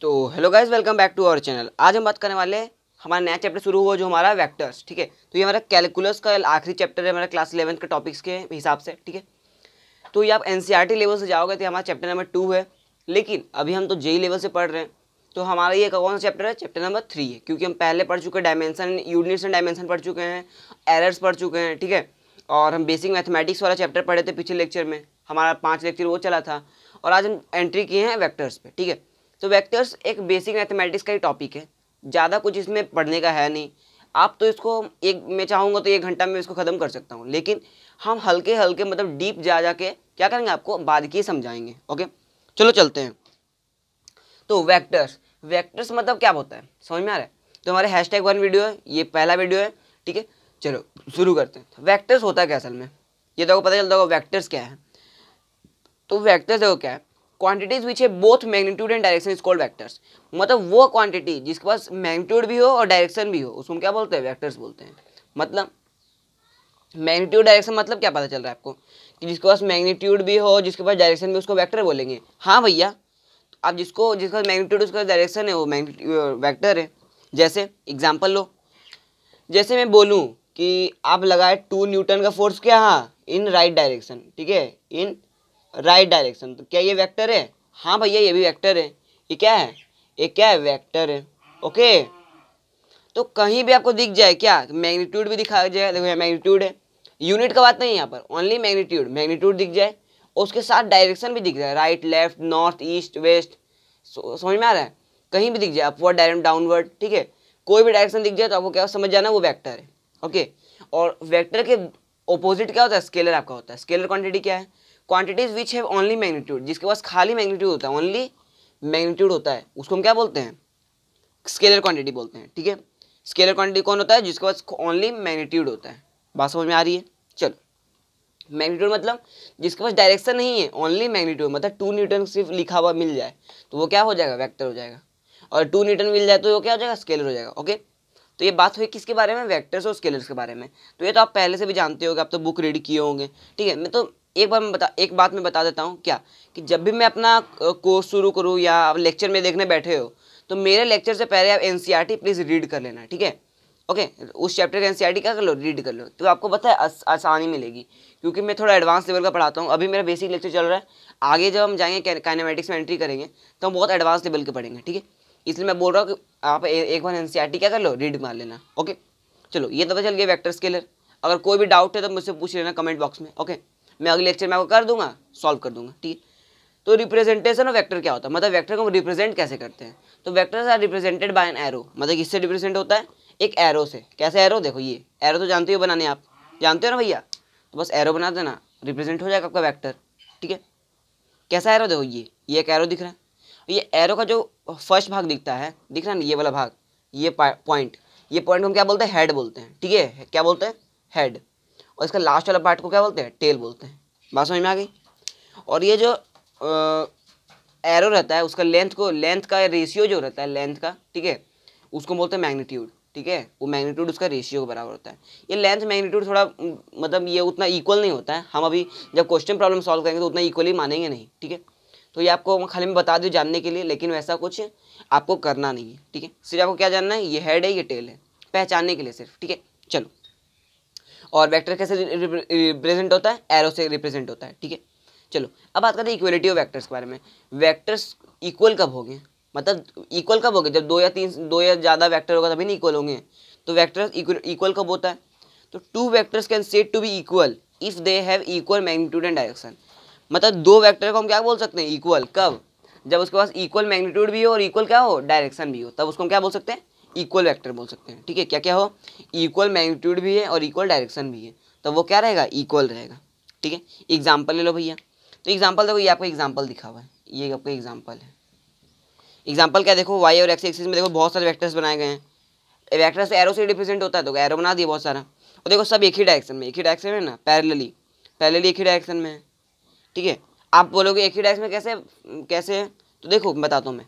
तो hello guys welcome back to our channel आज हम बात करने वाले हमारा नया चैप्टर शुरू हुआ जो हमारा वेक्टर्स ठीक है तो ये हमारा कैलकुलस का आखिरी चैप्टर है हमारा क्लास इलेवन के टॉपिक्स के हिसाब से ठीक है तो ये आप एन लेवल से जाओगे तो हमारा चैप्टर नंबर टू है लेकिन अभी हम तो जेई लेवल e से पढ़ रहे हैं तो हमारा ये कौन सा चैप्टर है चैप्टर नंबर थ्री है क्योंकि हम पहले पढ़ चुके हैं डायमेंशन यूनिट्स एंड डायमेंशन पढ़ चुके हैं एरर्स पढ़ चुके हैं ठीक है और हम बेसिक मैथमेटिक्स वाला चैप्टर पढ़े थे पिछले लेक्चर में हमारा पाँच लेक्चर वो चला था और आज हम एंट्री किए हैं वैक्टर्स पर ठीक है तो वेक्टर्स एक बेसिक मैथमेटिक्स का ही टॉपिक है ज़्यादा कुछ इसमें पढ़ने का है नहीं आप तो इसको एक मैं चाहूँगा तो एक घंटा में इसको ख़त्म कर सकता हूँ लेकिन हम हल्के हल्के मतलब डीप जा जा के क्या करेंगे आपको बाद की समझाएंगे ओके चलो चलते हैं तो वैक्टर्स वैक्टर्स मतलब क्या होता है समझ में आ रहा है तो हमारे हैश टैग वन वीडियो है ये पहला वीडियो है ठीक है चलो शुरू करते हैं वैक्टर्स तो होता है क्या असल में ये तो पता चलता होगा वैक्टर्स क्या है तो वैक्टर्स देखो क्या है क्वांटिटीज विच है both magnitude and direction is called vectors मतलब वो क्वांटिटी जिसके पास मैग्नीट्यूड भी हो और डायरेक्शन भी हो उसको हम क्या बोलते हैं वैक्टर्स बोलते हैं मतलब मैग्नीट्यूड डायरेक्शन मतलब क्या पता चल रहा है आपको कि जिसके पास मैग्नीट्यूड भी हो जिसके पास डायरेक्शन भी उसको वैक्टर बोलेंगे हाँ भैया आप जिसको जिसके पास मैग्नीट्यूड उसका डायरेक्शन है वो मैग्नीट्यूड वैक्टर है जैसे एग्जाम्पल लो जैसे मैं बोलूँ कि आप लगाए टू न्यूटन का फोर्स क्या हाँ इन राइट डायरेक्शन ठीक है इन राइट डायरेक्शन तो क्या ये वेक्टर है हाँ भैया ये भी वेक्टर है ये क्या है ये क्या है वेक्टर है ओके तो कहीं भी आपको दिख जाए क्या मैग्नीट्यूड भी दिखा जाए देखो यहाँ मैग्नीट्यूड है यूनिट का बात नहीं यहाँ पर ओनली मैग्नीट्यूड मैग्नीट्यूड दिख जाए उसके साथ डायरेक्शन भी दिख जाए right left north east west समझ में आ रहा है कहीं भी दिख जाए अपवर्ड डायरेक्ट डाउनवर्ड ठीक है कोई भी डायरेक्शन दिख जाए तो आपको क्या समझ जाना वो वैक्टर है ओके और वैक्टर के ऑपोजिट क्या होता है स्केलर आपका होता है स्केलर क्वान्टिटी क्या है quantities which have only magnitude जिसके पास खाली मैग्नीट्यूड होता है ओनली मैग्नीट्यूड होता है उसको हम क्या बोलते हैं स्केलर क्वांटिटी बोलते हैं ठीक है स्केलर क्वांटिटी कौन होता है जिसके पास ओनली मैग्नीट्यूड होता है बात समझ में आ रही है चलो मैग्नीट्यूड मतलब जिसके पास डायरेक्शन नहीं है ओनली मैग्नीट्यूड मतलब टू न्यूटन सिर्फ लिखा हुआ मिल जाए तो वो क्या हो जाएगा वेक्टर हो जाएगा और टू न्यूटन मिल जाए तो वो क्या हो जाएगा स्केलर हो जाएगा ओके तो ये बात हुई किसके बारे में वेक्टर्स और स्केलर्स के बारे में तो ये तो आप पहले से भी जानते होगे आप तो बुक रीड किए होंगे ठीक है मैं तो एक बार मैं बता एक बात मैं बता देता हूँ क्या कि जब भी मैं अपना कोर्स शुरू करूँ या आप लेक्चर में देखने बैठे हो तो मेरे लेक्चर से पहले आप एन प्लीज़ रीड कर लेना ठीक है ओके okay, उस चैप्टर एन सी क्या कर लो रीड कर लो तो आपको पता है आसानी मिलेगी क्योंकि मैं थोड़ा एडवांस लेवल का पढ़ाता हूँ अभी मेरा बेसिक लेक्चर चल रहा है आगे जब हम जाएंगे काइनामेटिक्स में एंट्री करेंगे तो हम बहुत एडवांस लेवल के पढ़ेंगे ठीक है इसलिए मैं बोल रहा हूँ कि आप ए, एक बार एन e क्या कर लो रीड मार लेना ओके चलो ये तो पता चल गया वैक्टर स्केलर अगर कोई भी डाउट है तो मुझसे पूछ लेना कमेंट बॉक्स में ओके मैं अगले लेक्चर में आपको कर दूंगा सॉल्व कर दूंगा ठीक है तो रिप्रेजेंटेशन ऑफ वेक्टर क्या होता है मतलब वेक्टर को हम रिप्रेजेंट कैसे करते हैं तो vector are represented by an arrow मतलब किससे रिप्रेजेंट होता है एक एरो से कैसे एरो देखो ये एरो तो जानते हो बनाने आप जानते हो ना भैया तो बस एरो बना देना रिप्रेजेंट हो जाएगा आपका वैक्टर ठीक है कैसा एरो देखो ये ये एक एरो दिख रहा है ये एरो का जो फर्स्ट भाग दिखता है दिख रहा है ना ये वाला भाग ये पॉइंट ये पॉइंट हम क्या बोलते हैं हेड बोलते हैं ठीक है क्या बोलते हैं हेड और इसका लास्ट वाला पार्ट को क्या बोलते हैं टेल बोलते हैं बात समझ में आ गई और ये जो एरो रहता है उसका लेंथ को लेंथ का रेशियो जो रहता है लेंथ का ठीक है उसको बोलते हैं मैग्नीट्यूड ठीक है वो मैग्नीट्यूड उसका रेशियो के बराबर होता है ये लेंथ मैग्नीट्यूड थोड़ा मतलब ये उतना इक्वल नहीं होता है हम अभी जब क्वेश्चन प्रॉब्लम सॉल्व करेंगे तो उतना इक्वली मानेंगे नहीं ठीक है तो ये आपको खाली में बता दूँ जानने के लिए लेकिन वैसा कुछ आपको करना नहीं है ठीक है सिर्फ आपको क्या जानना है ये हेड है ये टेल है पहचानने के लिए सिर्फ ठीक है चलो और वेक्टर कैसे रिप्रेजेंट होता है एरो से रिप्रेजेंट होता है ठीक है चलो अब बात करते हैं इक्वलिटी ऑफ वैक्टर्स के बारे में वैक्टर्स इक्वल कब होंगे मतलब इक्वल कब होंगे जब दो या तीन दो या ज़्यादा वैक्टर होगा तभी नहीं इक्वल होंगे तो वैक्टर इक्वल कब होता है तो two vectors can set to be equal if they have equal magnitude and direction मतलब दो वैक्टर को हम क्या बोल सकते हैं इक्वल कब जब उसके पास इक्वल मैग्नीट्यूड भी हो और इक्वल क्या हो डायरेक्शन भी हो तब उसको हम क्या बोल सकते हैं इक्वल वेक्टर बोल सकते हैं ठीक है क्या क्या हो इक्वल मैग्नीट्यूड भी है और इक्वल डायरेक्शन भी है तो वो क्या रहेगा इक्वल रहेगा ठीक है एग्जाम्पल ले लो भैया तो एग्जाम्पल देखो ये आपका एग्जाम्पल दिखा हुआ है ये आपका एग्जाम्पल है एग्जाम्पल क्या देखो वाई और एक्स एक्सिस में देखो बहुत सारे वैक्टर्स बनाए गए हैं वैक्टर से एरो से रिप्रेजेंट होता है तो एरो बना दिया बहुत सारा और देखो सब एक ही डायरेक्शन में एक ही डायरेक्शन में ना पैरेलली पैरेलली एक ही डायरेक्शन में है ठीक है आप बोलोगे एक ही डायरेक्शन में कैसे कैसे तो देखो बताता हूँ मैं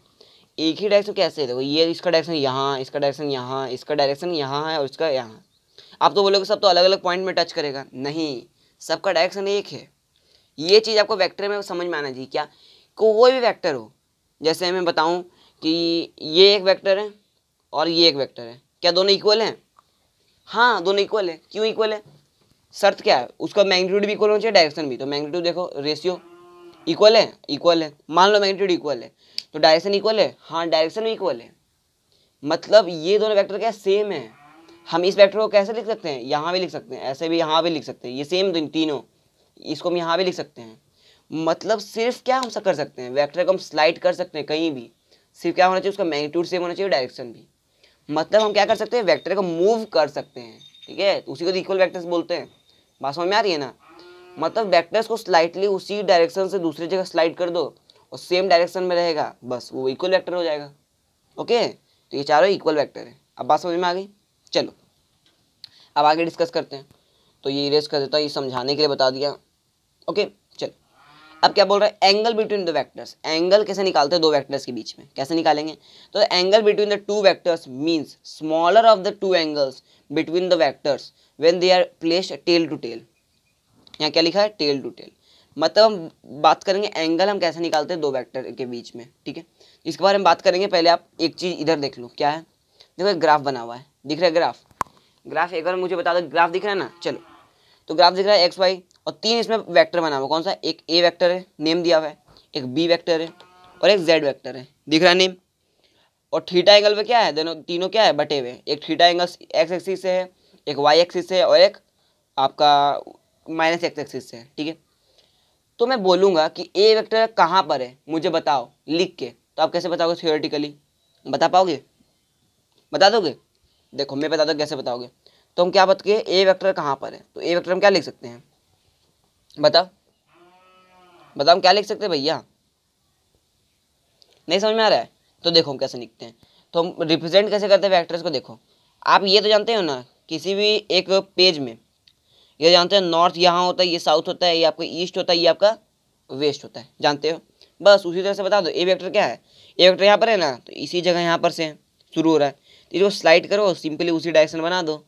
एक ही डायरेक्शन कैसे देखो ये इसका डायरेक्शन यहाँ इसका डायरेक्शन यहाँ इसका डायरेक्शन यहाँ है और इसका यहाँ आप तो बोलोगे सब तो अलग अलग पॉइंट में टच करेगा नहीं सबका डायरेक्शन एक है ये चीज़ आपको वैक्टर में समझ में आना चाहिए क्या कोई भी वैक्टर हो जैसे मैं बताऊं कि ये एक वैक्टर है और ये एक वैक्टर है क्या दोनों इक्वल हैं हाँ दोनों इक्वल है क्यों इक्वल है शर्त क्या है उसका मैग्नीट्यूड भी इक्वल होना चाहिए डायरेक्शन भी तो मैग्नीट्यूड देखो रेशियो इक्वल है इक्वल है मान लो मैग्नीट्यूड इक्वल है तो डायरेक्शन इक्वल है हाँ डायरेक्शन भी इक्वल है मतलब ये दोनों वेक्टर क्या सेम है हम इस वेक्टर को कैसे लिख सकते हैं यहाँ भी लिख सकते हैं ऐसे भी यहाँ भी लिख सकते हैं ये सेम तो तीनों इसको हम यहाँ भी लिख सकते हैं मतलब सिर्फ क्या हम सब कर सकते हैं वैक्टर को हम स्लाइड कर सकते हैं कहीं भी सिर्फ क्या होना चाहिए उसका मैग्नीट्यूड सेम होना चाहिए डायरेक्शन भी मतलब हम क्या कर सकते हैं वैक्टर को मूव कर सकते हैं ठीक है उसी को इक्वल तो वैक्टर्स बोलते हैं बात समझ में आ रही है ना मतलब वेक्टर्स को स्लाइटली उसी डायरेक्शन से दूसरी जगह स्लाइड कर दो और सेम डायरेक्शन में रहेगा बस वो इक्वल वैक्टर हो जाएगा ओके तो ये चारों इक्वल वैक्टर है अब बात समझ में आ गई चलो अब आगे डिस्कस करते हैं तो ये इरेज कर देता हूँ ये समझाने के लिए बता दिया ओके चलो अब क्या बोल रहा है angle between the vectors angle कैसे निकालते हैं दो वेक्टर्स के बीच में कैसे निकालेंगे तो angle between the two vectors means smaller of the two angles between the vectors when they are placed tail to tail यहाँ क्या लिखा है टेल टू टेल मतलब हम बात करेंगे एंगल हम कैसे निकालते हैं दो वेक्टर के बीच में ठीक है इसके बारे में बात करेंगे पहले आप एक चीज़ इधर देख लो क्या है देखो ग्राफ बना हुआ है दिख रहा है ग्राफ ग्राफ एक बार मुझे बता दो ग्राफ दिख रहा है ना चलो तो ग्राफ दिख रहा है एक्स वाई और तीन इसमें वैक्टर बना हुआ कौन सा एक ए वैक्टर है नेम दिया हुआ है एक बी वैक्टर है और एक जेड वैक्टर है दिख रहा है नेम और थीटा एंगल पे क्या है दोनों तीनों क्या है बटे हुए एक थीटा एंगल एक्स एक्सिस से है एक वाई एक्सिस से है और एक आपका माइनस एक्स एक्सिस से है ठीक है तो मैं बोलूँगा कि ए वेक्टर कहाँ पर है मुझे बताओ लिख के तो आप कैसे बताओगे थियोरेटिकली बता पाओगे बता दोगे देखो मैं बता दो कैसे बताओगे तो हम क्या बताए ए वैक्टर कहाँ पर है तो ए वैक्टर हम क्या लिख सकते हैं बताओ बताओ हम क्या लिख सकते हैं भैया नहीं समझ में आ रहा है तो देखो हम कैसे लिखते हैं तो हम रिप्रेजेंट कैसे करते हैं वेक्टर्स को देखो आप ये तो जानते हो ना किसी भी एक पेज में ये जानते हैं नॉर्थ यहाँ होता है ये साउथ होता है ये आपका ईस्ट होता है ये आपका वेस्ट होता है जानते हो बस उसी तरह से बता दो ए वेक्टर क्या है ए वेक्टर यहाँ पर है ना तो इसी जगह यहाँ पर से शुरू हो रहा है तो इसको स्लाइड करो सिंपली उसी डायरेक्शन बना दो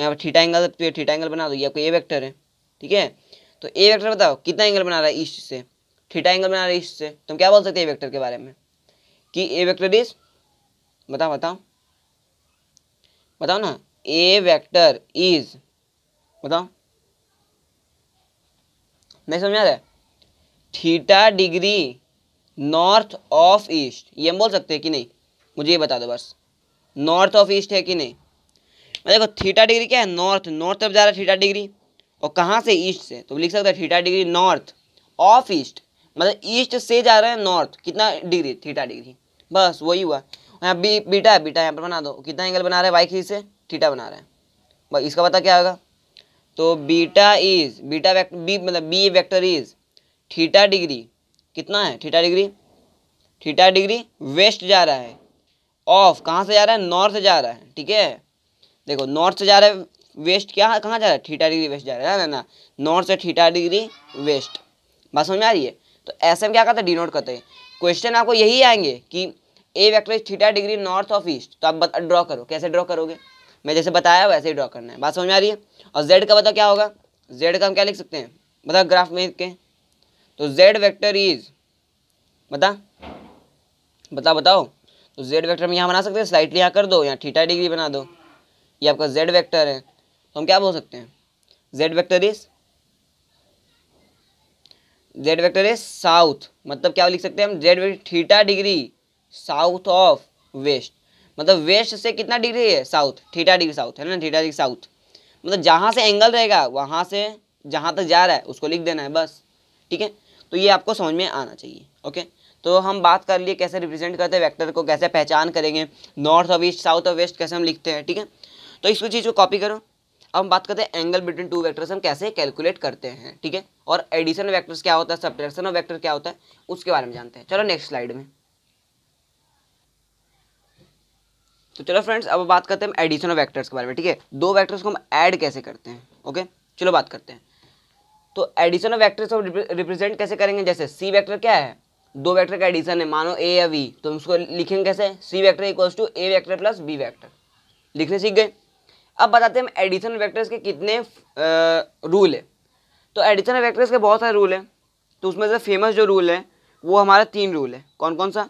यहाँ पर ठीठा एंगल तो ठीठा एंगल बना दो ये आपका ए वेक्टर है ठीक है तो ए वेक्टर बताओ कितना एंगल बना रहा है ईस्ट से ठीठा एंगल बना रहा है ईस्ट से तुम तो क्या बोल सकते हैं ए वेक्टर के बारे में कि ए वेक्टर इज बताओ बताओ बताओ ना ए वेक्टर इज बताओ नहीं समझ आ रहा है theta degree north of east ये हम बोल सकते हैं कि नहीं मुझे ये बता दो बस नॉर्थ ऑफ ईस्ट है कि नहीं देखो थीटा डिग्री क्या है नॉर्थ नॉर्थ तरफ जा रहा है थीटा डिग्री और कहाँ से ईस्ट से तो लिख सकते हैं theta degree north of east मतलब ईस्ट से जा रहे हैं नॉर्थ कितना डिग्री थीटा डिग्री बस वही हुआ यहाँ बी बीटा है बीटा यहाँ पर बना दो कितना एंगल बना रहे हैं वाई थ्री से थीटा बना रहे हैं बस इसका पता क्या होगा तो beta is beta vector B मतलब B vector is theta degree कितना है theta degree theta degree west जा रहा है ऑफ कहाँ से जा रहा है नॉर्थ से जा रहा है ठीक है देखो नॉर्थ से जा रहा है वेस्ट क्या कहाँ जा रहा है थीटा डिग्री वेस्ट जा रहा है ना ना नॉर्थ से थीटा डिग्री वेस्ट बात समझ में आ रही है तो ऐसे में क्या करते हैं डिनोट करते हैं क्वेश्चन आपको यही आएंगे कि A vector theta degree north of east तो आप ड्रॉ करो कैसे ड्रॉ करोगे मैं जैसे बताया वैसे ही ड्रॉ करना है बात समझ में आ रही है और जेड का बताओ क्या होगा जेड का हम क्या लिख सकते हैं बता ग्राफ में के तो जेड वेक्टर इज बता बता बताओ तो जेड वेक्टर हम यहाँ बना सकते हैं स्लाइटली यहाँ कर दो यहाँ थीटा डिग्री बना दो ये आपका जेड वेक्टर है तो हम क्या बोल सकते हैं Z vector is Z vector is south मतलब क्या लिख सकते हैं हम Z vector theta degree south of west मतलब वेस्ट से कितना डिग्री है साउथ थीटा डिग्री साउथ है ना थीटा डिग्री साउथ मतलब जहाँ से एंगल रहेगा वहाँ से जहाँ तक जा रहा है उसको लिख देना है बस ठीक है तो ये आपको समझ में आना चाहिए ओके तो हम बात कर लिए कैसे रिप्रेजेंट करते हैं वेक्टर को कैसे पहचान करेंगे नॉर्थ और ईस्ट साउथ और वेस्ट कैसे हम लिखते हैं ठीक है थीके? तो इसको चीज़ को कॉपी करो अब हम बात करते हैं एंगल बिटवीन टू वैक्टर्स हम कैसे कैलकुलेट करते हैं ठीक है और एडिशन वैक्टर्स क्या होता है सब्ट्रैक्शन ऑफ वैक्टर क्या होता है उसके बारे में जानते हैं चलो नेक्स्ट स्लाइड में तो चलो फ्रेंड्स अब बात करते हैं एडिशन ऑफ वैक्टर्स के बारे में ठीक है दो वैक्टर्स को हम ऐड कैसे करते हैं ओके चलो बात करते हैं तो एडिशन ऑफ वैक्टर्स को रिप्रेजेंट कैसे करेंगे जैसे सी वैक्टर क्या है दो वैक्टर का एडिशन है मानो ए या वी तो हम उसको लिखेंगे कैसे C vector equals to A vector plus B vector लिखने सीख गए अब बताते हैं हम एडिशन वैक्टर्स के कितने रूल है तो एडिशन वैक्टर्स के बहुत सारे रूल हैं तो उसमें से फेमस जो रूल है वो हमारा तीन रूल है कौन कौन सा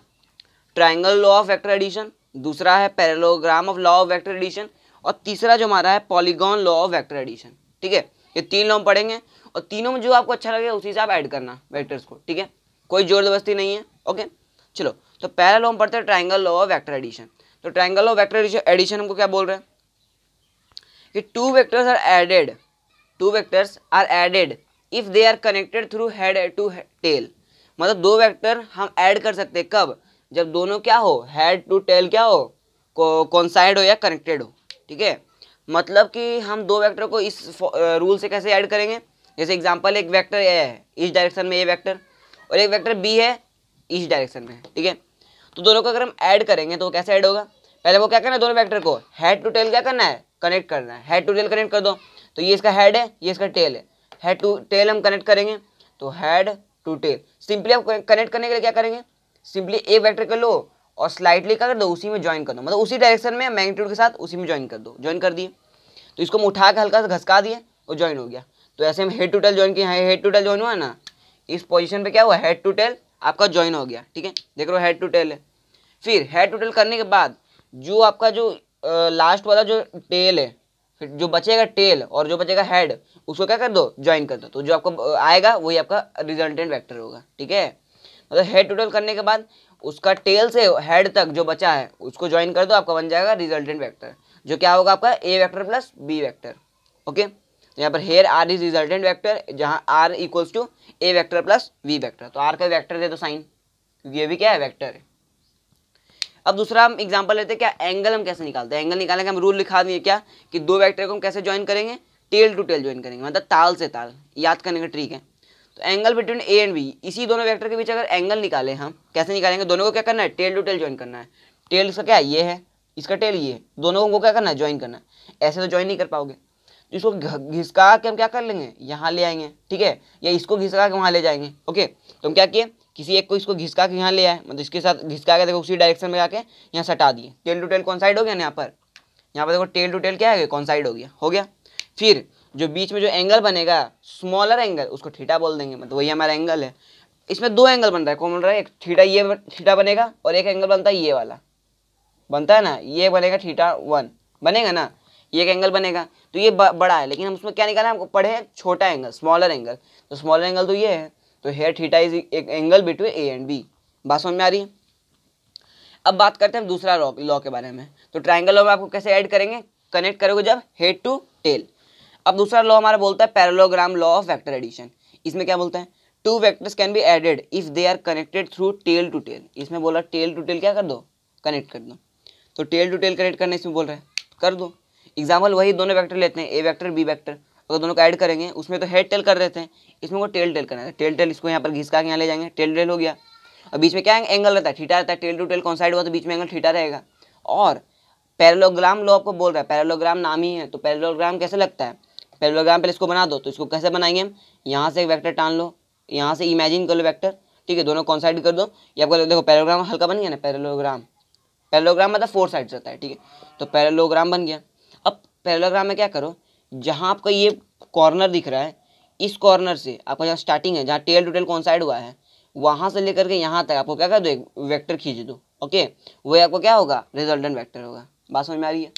triangle law of vector addition दूसरा है parallelogram of law of vector addition और तीसरा जो हमारा है polygon law of vector addition ठीक है ये तीन लॉ पढ़ेंगे और तीनों में जो आपको अच्छा लगेगा उसी से आप ऐड करना वैक्टर्स को ठीक है कोई जोर जबरदस्ती नहीं है ओके चलो तो पहला लॉ पढ़ते हैं triangle law of vector addition तो ट्राइंगल ऑफ वैक्टर एडिशन हमको क्या बोल रहे हैं कि two vectors are added two vectors are added if they are connected through head to tail मतलब दो वैक्टर हम ऐड कर सकते हैं कब जब दोनों क्या हो हेड टू टेल क्या हो कॉन्साइड हो या कनेक्टेड हो ठीक है मतलब कि हम दो वैक्टर को इस रूल से कैसे ऐड करेंगे जैसे एग्जाम्पल एक वैक्टर ए है इस डायरेक्शन में ए वैक्टर और एक वैक्टर बी है इस डायरेक्शन में ठीक है तो दोनों को अगर हम ऐड करेंगे तो कैसे ऐड होगा पहले वो क्या करना है दोनों वेक्टर को हेड टू टेल क्या करना है कनेक्ट करना है हेड टू टेल कनेक्ट कर दो तो ये इसका हेड है ये इसका टेल है हेड टू टेल हम कनेक्ट करेंगे तो हेड टू टेल सिंपली हम कनेक्ट करने के लिए क्या करेंगे सिंपली ए वैक्टर कर लो और स्लाइडली क्या कर दो उसी में ज्वाइन कर दो मतलब उसी डायरेक्शन में मैग्नीट्यूड के साथ उसी में ज्वाइन कर दो ज्वाइन कर दिए तो इसको हम उठा के हल्का सा घसका दिए और ज्वाइन हो गया तो ऐसे हम हेड टू टेल ज्वाइन किया हेड टू टेल ज्वाइन हुआ ना इस पोजिशन पर क्या हुआ हेड टू टेल आपका ज्वाइन हो गया ठीक है देख रहे हो हेड टू टेल है फिर हेड टू टेल करने के बाद जो आपका जो लास्ट वाला जो टेल है फिर जो बचेगा टेल और जो बचेगा हेड उसको क्या कर दो ज्वाइन कर दो तो जो आपको आएगा वही आपका रिजल्टेंट वैक्टर होगा ठीक है मतलब हेड टोटल करने के बाद उसका टेल से हेड तक जो बचा है उसको ज्वाइन कर दो आपका बन जाएगा रिजल्टेंट वैक्टर जो क्या होगा आपका A vector plus B vector okay तो यहाँ पर here R is resultant vector जहाँ R equals to A vector plus V vector तो आर का वैक्टर दे दो साइन क्योंकि ये भी क्या है वैक्टर है अब दूसरा हम एग्जाम्पल लेते हैं क्या एंगल हम कैसे निकालते हैं एंगल निकालने का हम रूल लिखा दिए क्या कि दो वैक्टर को हम कैसे ज्वाइन करेंगे टेल टू टेल ज्वाइन करेंगे मतलब ताल से ताल याद करने का ट्रिक है तो angle between A and B इसी दोनों वेक्टर के बीच अगर एंगल निकालें हम कैसे निकालेंगे दोनों को क्या करना है टेल टू टेल ज्वाइन करना है टेल इसका क्या ये है इसका टेल ये दोनों को क्या करना है ज्वाइन करना है ऐसे तो ज्वाइन नहीं कर पाओगे तो इसको घिसका के हम क्या कर लेंगे यहाँ ले आएंगे ठीक है या इसको घिसका के वहाँ ले जाएंगे ओके तो हम क्या किए किसी एक को इसको घिसका के यहाँ ले आए मतलब इसके साथ घिसका के देखो उसी डायरेक्शन में जाके यहाँ सटा दिए टेल टू टेल कौन साइड हो गया ना यहाँ पर यहाँ पर देखो टेल टू टेल क्या है कौन साइड हो गया हो गया फिर जो बीच में जो एंगल बनेगा स्मॉलर एंगल उसको थीटा बोल देंगे मतलब वही हमारा एंगल है इसमें दो एंगल बन रहा है कौन बन रहा है एक थीटा ये थीटा बनेगा और एक एंगल बनता है ये वाला बनता है ना ये बनेगा थीटा वन बनेगा ना ये एक एंगल बनेगा तो ये बड़ा है लेकिन हम उसमें क्या निकाला हमको पढ़े छोटा एंगल स्मॉलर एंगल तो स्मॉलर एंगल तो ये है तो हेयर थीटा इज एक angle between A and B बात समझ में आ रही है अब बात करते हैं दूसरा लॉ लॉ के बारे में तो ट्राइंगल लॉ में आपको कैसे ऐड करेंगे कनेक्ट करोगे जब हेड टू टेल अब दूसरा लॉ हमारा बोलता है parallelogram law of vector addition इसमें क्या बोलते हैं two vectors can be added if they are connected through tail to tail इसमें बोला टेल टू टेल क्या कर दो कनेक्ट कर दो तो टेल टू टेल कनेक्ट करने इसमें बोल रहे हैं कर दो एग्जाम्पल वही दोनों वैक्टर लेते हैं ए वैक्टर बी वैक्टर अगर दोनों को ऐड करेंगे उसमें तो हेड टेल कर देते हैं इसमें को टेल टेल करना है टेल टेल इसको यहाँ पर घिसका के यहाँ ले जाएंगे टेल टेल हो गया और बीच में क्या एंगल रहता है ठीटा रहता है टेल टू टेल कौन साइड हुआ तो बीच में एंगल ठीटा रहेगा और पैरलोग्राम लो आपको बोल रहा है पैरेलोग्राम नाम ही है तो पैरलोग्राम कैसे लगता है पहले इसको बना दो तो इसको कैसे बनाएंगे हम यहाँ से एक वैक्टर टान लो यहाँ से इमेजिन कर लो वैक्टर ठीक है दोनों कॉन्साइड कर दो या आपको देखो पैरोग्राम हल्का बन गया ना पैरोग्राम पैरोग्राम मतलब फोर साइड रहता है ठीक है तो पैरोग्राम बन गया अब पैरोग्राम में क्या करो जहाँ आपका ये कॉर्नर दिख रहा है इस कॉर्नर से आपका जहाँ स्टार्टिंग है जहाँ टेल टू टेल कॉन्साइड हुआ है वहाँ से लेकर के यहाँ तक आपको क्या कर दो एक वैक्टर खींच दो ओके वही आपको क्या होगा रिजल्टेंट वैक्टर होगा बात समझ में आ रही है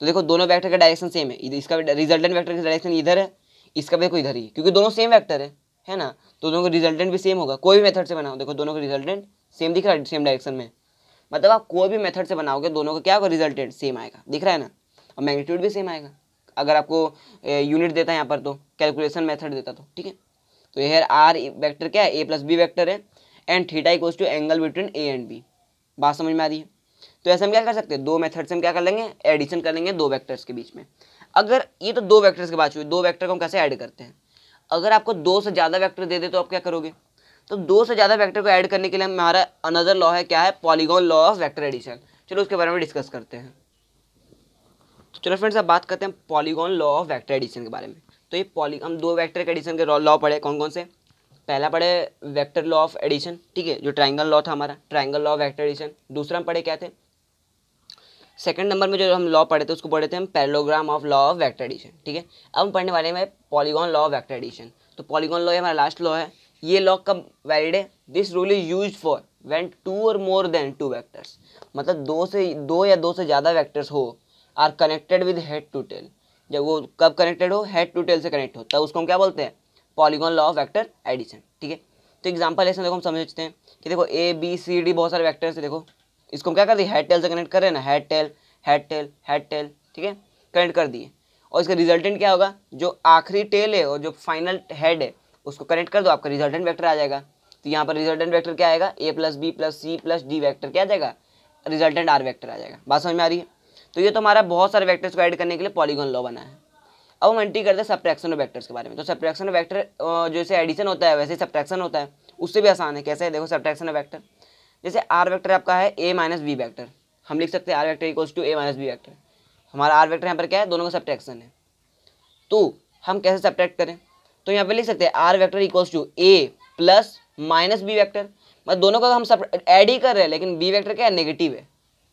तो देखो दोनों वैक्टर का डायरेक्शन सेम है इधर इसका रिजल्टेंट वैक्टर का डायरेक्शन इधर है इसका भी देखो इधर ही क्योंकि दोनों सेम वैक्टर है है ना तो दोनों का रिजल्टेंट भी सेम होगा कोई भी मेथड से बनाओ देखो दोनों का रिजल्टेंट सेम दिख रहा है सेम डायरेक्शन में मतलब आप कोई भी मेथड से बनाओगे दोनों का क्या होगा रिजल्टेंट सेम आएगा दिख रहा है ना और मैग्नीट्यूड भी सेम आएगा अगर आपको यूनिट देता है यहाँ पर तो कैलकुलेशन मेथड देता तो ठीक है तो यह आर वैक्टर क्या है ए प्लस बी वैक्टर है and theta equals to angle between A and B बात समझ में आ रही है तो ऐसे हम क्या कर सकते हैं दो मेथड से हम क्या कर लेंगे एडिशन कर लेंगे दो वैक्टर्स के बीच में अगर ये तो दो वैक्टर्स की बात हुई दो वैक्टर को हम कैसे ऐड करते हैं अगर आपको दो से ज़्यादा वैक्टर दे दे तो आप क्या करोगे तो दो से ज़्यादा वैक्टर को ऐड करने के लिए हमारा अनदर लॉ है क्या है polygon law of vector addition चलो उसके बारे में डिस्कस करते हैं तो चलो फ्रेंड्स अब बात करते हैं polygon law of vector addition के बारे में तो ये पॉली हम दो वैक्टर के एडिशन के लॉ पढ़े कौन कौन से पहला पढ़े वेक्टर लॉ ऑफ एडिशन ठीक है जो ट्राइंगल लॉ था हमारा triangle law of vector addition दूसरा हम पढ़े क्या थे सेकंड नंबर में जो हम लॉ पढ़े थे उसको पढ़े थे हम parallelogram of law of vector addition ठीक है अब हम पढ़ने वाले हैं polygon law of vector addition तो पॉलीगॉन लॉ ये हमारा लास्ट लॉ है ये लॉ कब वैलिड है this rule is use for when two और मोर देन टू वैक्टर्स मतलब दो से दो या दो से ज़्यादा वैक्टर्स हो are connected with head to tail जब वो कब कनेक्टेड हो हेड टू टेल से कनेक्ट हो तब उसको हम क्या बोलते हैं polygon law of vector addition ठीक है तो एग्जाम्पल ऐसे देखो हम समझते हैं कि देखो ए बी सी डी बहुत सारे वैक्टर्स है देखो इसको हम क्या कर दिए हेड टेल से कनेक्ट कर हैं ना head tail head tail head tail ठीक है कनेक्ट कर दिए और इसका रिजल्टेंट क्या होगा जो आखिरी टेल है और जो फाइनल हेड है उसको कनेक्ट कर दो आपका रिजल्टेंट वैक्टर आ जाएगा तो यहाँ पर रिजल्टेंट वैक्टर क्या आएगा A plus B plus C plus D vector क्या आ जाएगा रिजल्टेंट आर वैक्टर आ जाएगा बात समझ में आ रही है तो ये तो हमारा बहुत सारे वैक्टर्स को ऐड करने के लिए पॉलीगोन लॉ बना है अब हम एंट्री करते हैं सब्ट्रैक्शन और वैक्टर्स के बारे में तो सब्ट्रैक्शन वैक्टर जैसे एडिशन होता है वैसे सब्ट्रैक्शन होता है उससे भी आसान है कैसे है देखो सब्ट्रैक्शन और वैक्टर जैसे आर वैक्टर आपका है ए माइनस बी वैक्टर हम लिख सकते हैं R vector equals to A minus B vector हमारा आर वैक्टर यहाँ पर क्या है दोनों का सब्ट्रैक्शन है तो हम कैसे सब्ट्रैक्ट करें तो यहाँ पर लिख सकते हैं R vector equals to A plus minus B vector मतलब दोनों का हम सब ऐड ही कर रहे हैं लेकिन बी वैक्टर क्या है नेगेटिव है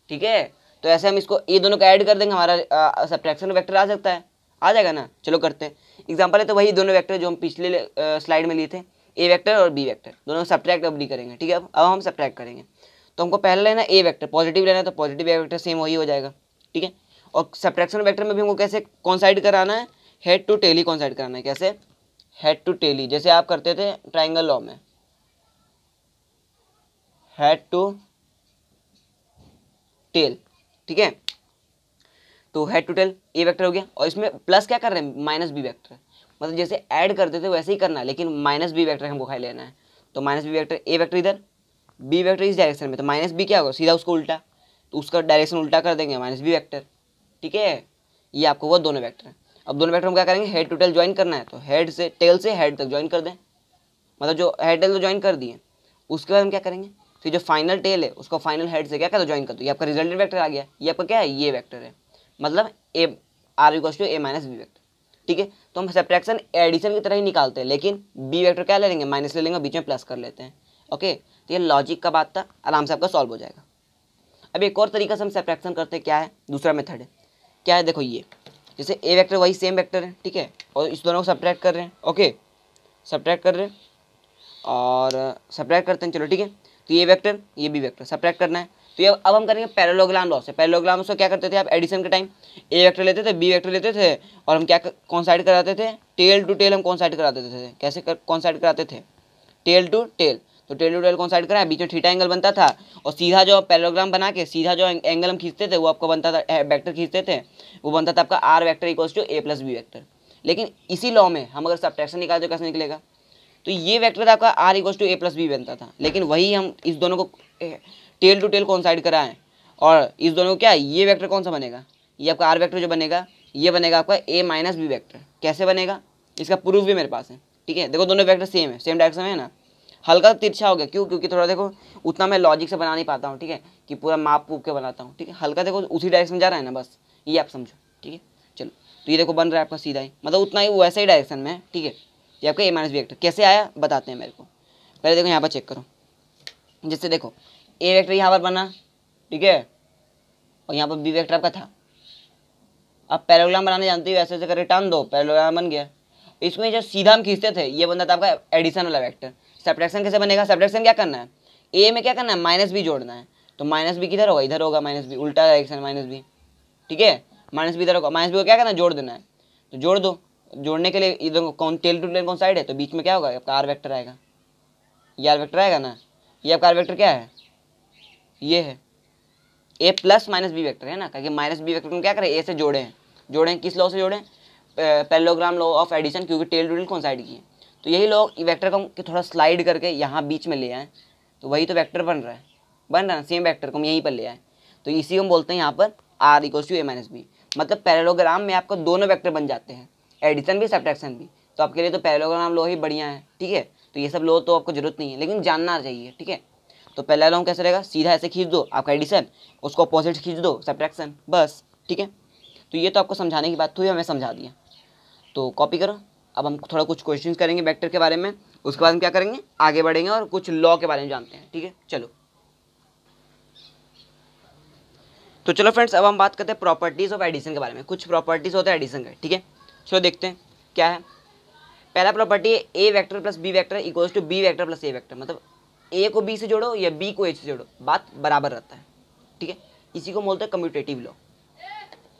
ठीक है तो ऐसे हम इसको ए दोनों का ऐड कर देंगे हमारा सब्ट्रैक्शन वैक्टर आ सकता है आ जाएगा ना चलो करते हैं एग्जाम्पल है तो वही दोनों वैक्टर जो हम पिछले स्लाइड में लिए थे ए वेक्टर और बी वेक्टर दोनों को सब्ट्रैक्ट अब करेंगे ठीक है अब अब हम सब्ट्रैक्ट करेंगे तो हमको पहले लेना ए वेक्टर पॉजिटिव लेना है तो पॉजिटिव ए वेक्टर सेम वही हो जाएगा ठीक है और सब्ट्रैक्शन वेक्टर में भी हमको कैसे कॉन्साइड कराना है हेड टू टेली कॉन्साइड कराना है कैसे हेड टू टेली जैसे आप करते थे ट्राइंगल लॉ में हेड टू टेल ठीक है तो head to tail A vector हो गया और इसमें प्लस क्या कर रहे हैं माइनस बी वैक्टर मतलब जैसे ऐड करते थे वैसे ही करना है लेकिन माइनस बी वैक्टर हमको खाई लेना है तो minus B vector A vector इधर बी वैक्टर इस डायरेक्शन में तो माइनस बी क्या होगा सीधा उसको उल्टा तो उसका डायरेक्शन उल्टा कर देंगे माइनस बी वैक्टर ठीक है ये आपको वो दोनों वैक्टर हैं अब दोनों वैक्टर हम क्या करेंगे हेड टू टेल ज्वाइन करना है तो हेड से टेल से हेड तक ज्वाइन कर दें मतलब जो हेड टेल तो ज्वाइन कर दिए उसके बाद हम क्या करेंगे फिर जो फाइनल टेल है उसको फाइनल हेड से क्या कर दो ज्वाइन कर दो ये आपका रिजल्टेंट वैक्टर आ गया ये आपका क्या है ये वैक्टर है मतलब ए R equals to A minus B vector ठीक है तो हम सब्ट्रैक्शन एडिशन की तरह ही निकालते हैं लेकिन बी वैक्टर क्या ले लेंगे माइनस ले लेंगे बीच में प्लस कर लेते हैं ओके तो ये लॉजिक का बात था आराम से आपका सॉल्व हो जाएगा अब एक और तरीका से हम सब्ट्रैक्शन करते हैं क्या है दूसरा मेथड है क्या है देखो ये जैसे ए वैक्टर वही सेम वैक्टर है ठीक है और इस दोनों को सब्ट्रैक्ट कर रहे हैं ओके सब्ट्रैक्ट कर रहे हैं और सब्ट्रैक्ट करते हैं चलो ठीक है तो ये वैक्टर ये बी वैक्टर सब्ट्रैक्ट करना है तो ये अब हम करेंगे पैरेलोग्राम लॉ से पैरेलोग्राम से क्या करते थे आप एडिशन के टाइम ए वेक्टर लेते थे बी वेक्टर लेते थे और हम क्या कौन साइड कराते थे टेल टू टेल हम कौन साइड कराते थे कैसे कर, कौन साइड कराते थे टेल टू टेल तो टेल टू टेल कौन साइड कराया बीच में थीटा एंगल बनता था और सीधा जो पैरेलोग्राम बना के सीधा जो एंगल हम खींचते थे वो आपका बनता था वैक्टर खींचते थे वो बनता था आपका R vector equals to A plus B vector लेकिन इसी लॉ में हम अगर सब्ट्रैक्शन दो तो कैसे निकलेगा तो ये वैक्टर आपका R equals to A plus B बनता था लेकिन वही हम इस दोनों को टेल टू टेल कौन साइड करा है और इस दोनों को क्या ये वैक्टर कौन सा बनेगा ये आपका आर वैक्टर जो बनेगा ये बनेगा आपका ए माइनस बी वैक्टर कैसे बनेगा इसका प्रूफ भी मेरे पास है ठीक है देखो दोनों वैक्टर सेम है सेम डायरेक्शन में है ना हल्का तिरछा हो गया क्यों क्योंकि थोड़ा देखो उतना मैं लॉजिक से बना नहीं पाता हूँ ठीक है कि पूरा माप पूप के बनाता हूँ ठीक है हल्का देखो उसी डायरेक्शन जा रहा है ना बस ये आप समझो ठीक है चलो तो ये देखो बन रहा है आपका सीधा ही मतलब उतना ही वैसे ही डायरेक्शन में है ठीक है ये आपका ए माइनस बी वैक्टर कैसे आया बताते हैं मेरे को पहले देखो यहाँ पर चेक करो जैसे देखो ए वेक्टर यहाँ पर बना ठीक है और यहाँ पर बी वेक्टर आपका था अब पैरोग्राम बनाने जानते हो ऐसे ऐसे करके टान दो पैरोग्राम बन गया इसमें जब सीधा हम खींचते थे ये बनता था आपका एडिशन वाला वैक्टर सब्ट्रैक्शन कैसे बनेगा सब्ट्रैक्शन क्या करना है ए में क्या करना है माइनस बी जोड़ना है तो माइनस बी किधर होगा इधर होगा माइनस बी उल्टा डायरेक्शन माइनस बी ठीक है माइनस बी इधर होगा माइनस बी को क्या करना है जोड़ देना है तो जोड़ दो जोड़ने के लिए इधर कौन तेल टू टेल कौन साइड है तो बीच में क्या होगा आपका आर वैक्टर आएगा ये आर वैक्टर आएगा ना ये आपका आर वैक्टर क्या है ये है A plus minus B vector है ना क्योंकि माइनस बी वैक्टर को क्या करें ए से जोड़े हैं जोड़े हैं किस लॉ से जोड़े पेलोग्राम लॉ ऑफ एडिशन क्योंकि टेल टू कौन साइड की है तो यही लॉ वैक्टर को थोड़ा स्लाइड करके यहाँ बीच में ले आए तो वही तो वैक्टर बन रहा है बन रहा है सेम वैक्टर को हम यहीं पर ले आए तो इसी को हम बोलते हैं यहाँ पर R equals to A minus B मतलब पैरेलोग्राम में आपको दोनों वैक्टर बन जाते हैं एडिशन भी सब्ट्रैक्शन भी तो आपके लिए तो पैरेलोग्राम लो ही बढ़िया है ठीक है तो ये सब लो तो आपको जरूरत नहीं है लेकिन जानना चाहिए ठीक है तो पहला लॉन्ग कैसे रहेगा सीधा ऐसे खींच दो आपका एडिशन उसको अपोजिट खींच दो सब्ट्रैक्शन बस ठीक है तो ये तो आपको समझाने की बात थोड़ी हमें समझा दिया तो कॉपी करो अब हम थोड़ा कुछ क्वेश्चन करेंगे वैक्टर के बारे में उसके बाद हम क्या करेंगे आगे बढ़ेंगे और कुछ लॉ के बारे में जानते हैं ठीक है चलो तो चलो फ्रेंड्स अब हम बात करते हैं प्रॉपर्टीज़ ऑफ एडिशन के बारे में कुछ प्रॉपर्टीज़ होते हैं एडिशन के ठीक है चलो देखते हैं क्या है पहला प्रॉपर्टी है A vector plus B vector equals to B vector plus A vector मतलब ए को बी से जोड़ो या बी को ए से जोड़ो बात बराबर रहता है ठीक है इसी को बोलते हैं कम्यूटेटिव लॉ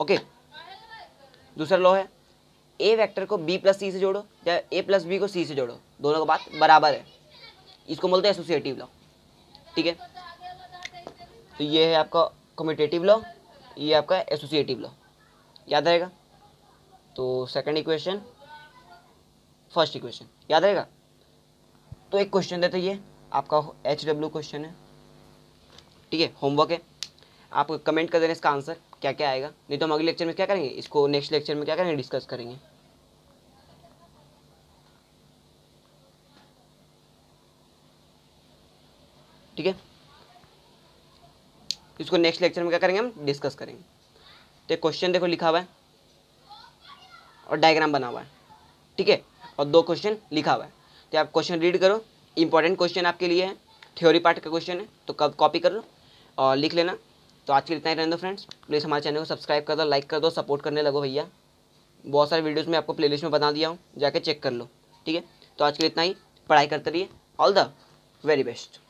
ओके दूसरा लॉ है ए वेक्टर को बी प्लस सी से जोड़ो या ए प्लस बी को सी से जोड़ो दोनों का बात बराबर है इसको बोलते हैं एसोसिएटिव लॉ ठीक है तो ये है आपका कम्यूटेटिव लॉ ये आपका एसोसिएटिव लॉ याद रहेगा तो सेकंड इक्वेशन फर्स्ट इक्वेशन याद रहेगा तो एक क्वेश्चन देते ये आपका एच डब्ल्यू क्वेश्चन है ठीक है होमवर्क है आप कमेंट कर देना इसका आंसर क्या क्या आएगा नहीं तो हम अगले लेक्चर में क्या करेंगे इसको नेक्स्ट लेक्चर में क्या करेंगे डिस्कस करेंगे ठीक है इसको नेक्स्ट लेक्चर में क्या करेंगे हम डिस्कस करेंगे तो क्वेश्चन देखो लिखा हुआ है और डायग्राम बना हुआ है ठीक है और दो क्वेश्चन लिखा हुआ है तो आप क्वेश्चन रीड करो इंपॉर्टेंट क्वेश्चन आपके लिए है थ्योरी पार्ट का क्वेश्चन है तो कब कॉपी कर लो और लिख लेना तो आज के लिए इतना ही रहने दो फ्रेंड्स प्लीज़ हमारे चैनल को सब्सक्राइब कर दो लाइक कर दो सपोर्ट करने लगो भैया बहुत सारे वीडियोज़ में आपको प्ले में बना दिया हूँ जाके चेक कर लो ठीक है तो आज के लिए इतना ही पढ़ाई करते रहिए ऑल द वेरी बेस्ट